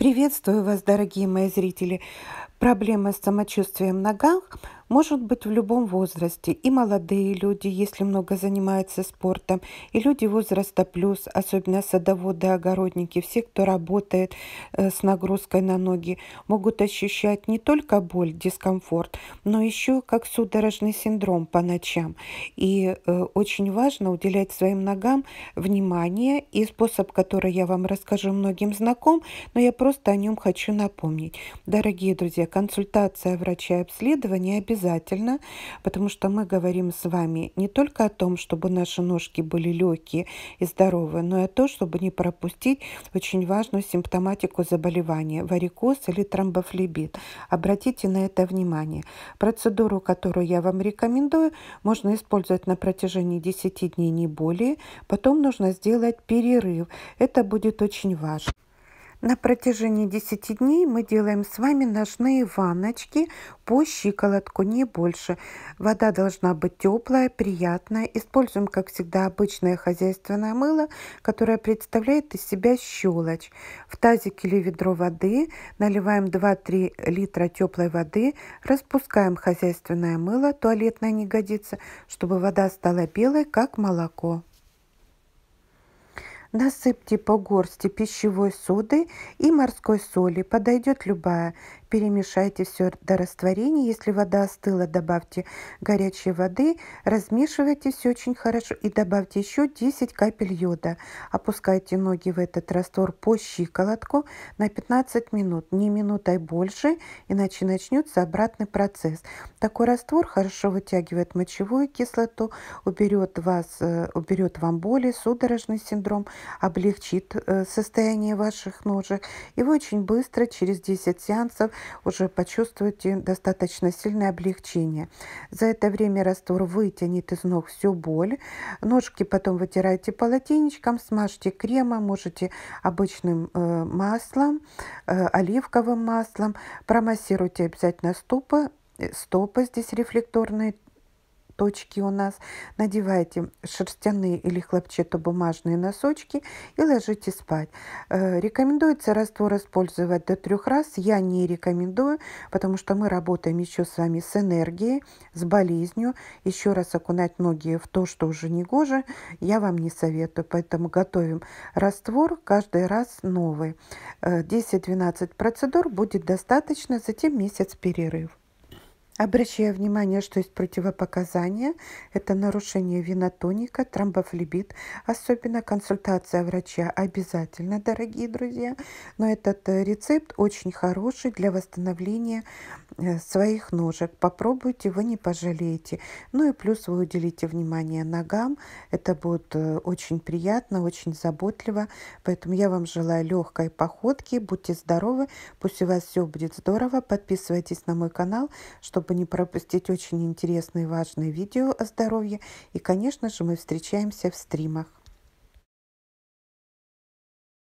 Приветствую вас, дорогие мои зрители. Проблема с самочувствием в ногах может быть в любом возрасте, и молодые люди, если много занимаются спортом, и люди возраста плюс, особенно садоводы, огородники, все, кто работает э, с нагрузкой на ноги, могут ощущать не только боль, дискомфорт, но еще как судорожный синдром по ночам. И э, очень важно уделять своим ногам внимание, и способ, который я вам расскажу многим знаком, но я просто о нем хочу напомнить. Дорогие друзья, консультация врача и обследование обязательно обязательно, потому что мы говорим с вами не только о том, чтобы наши ножки были легкие и здоровые, но и о том, чтобы не пропустить очень важную симптоматику заболевания – варикоз или тромбофлебит. Обратите на это внимание. Процедуру, которую я вам рекомендую, можно использовать на протяжении 10 дней, не более. Потом нужно сделать перерыв. Это будет очень важно. На протяжении 10 дней мы делаем с вами ножные ванночки по щиколотку, не больше. Вода должна быть теплая, приятная. Используем, как всегда, обычное хозяйственное мыло, которое представляет из себя щелочь. В тазик или ведро воды наливаем 2-3 литра теплой воды, распускаем хозяйственное мыло, туалетное не годится, чтобы вода стала белой, как молоко. Насыпьте по горсти пищевой соды и морской соли, подойдет любая, Перемешайте все до растворения. Если вода остыла, добавьте горячей воды. Размешивайте все очень хорошо и добавьте еще 10 капель йода. Опускайте ноги в этот раствор по щиколотку на 15 минут. Не минутой больше, иначе начнется обратный процесс. Такой раствор хорошо вытягивает мочевую кислоту, уберет, вас, э, уберет вам боли, судорожный синдром, облегчит э, состояние ваших ножек. И вы очень быстро, через 10 сеансов, уже почувствуете достаточно сильное облегчение. За это время раствор вытянет из ног всю боль. Ножки потом вытирайте полотенечком, смажьте кремом, можете обычным э, маслом, э, оливковым маслом. Промассируйте обязательно стопы. Э, стопы здесь рефлекторные Носочки у нас. Надевайте шерстяные или хлопчатобумажные носочки и ложитесь спать. Э, рекомендуется раствор использовать до трех раз. Я не рекомендую, потому что мы работаем еще с вами с энергией, с болезнью. Еще раз окунать ноги в то, что уже не гоже, я вам не советую. Поэтому готовим раствор каждый раз новый. 10-12 э, процедур будет достаточно, затем месяц перерыв. Обращаю внимание, что есть противопоказания. Это нарушение винотоника, тромбофлебит. Особенно консультация врача обязательно, дорогие друзья. Но этот э, рецепт очень хороший для восстановления э, своих ножек. Попробуйте, вы не пожалеете. Ну и плюс вы уделите внимание ногам. Это будет э, очень приятно, очень заботливо. Поэтому я вам желаю легкой походки. Будьте здоровы. Пусть у вас все будет здорово. Подписывайтесь на мой канал, чтобы чтобы не пропустить очень интересные и важные видео о здоровье. И, конечно же, мы встречаемся в стримах.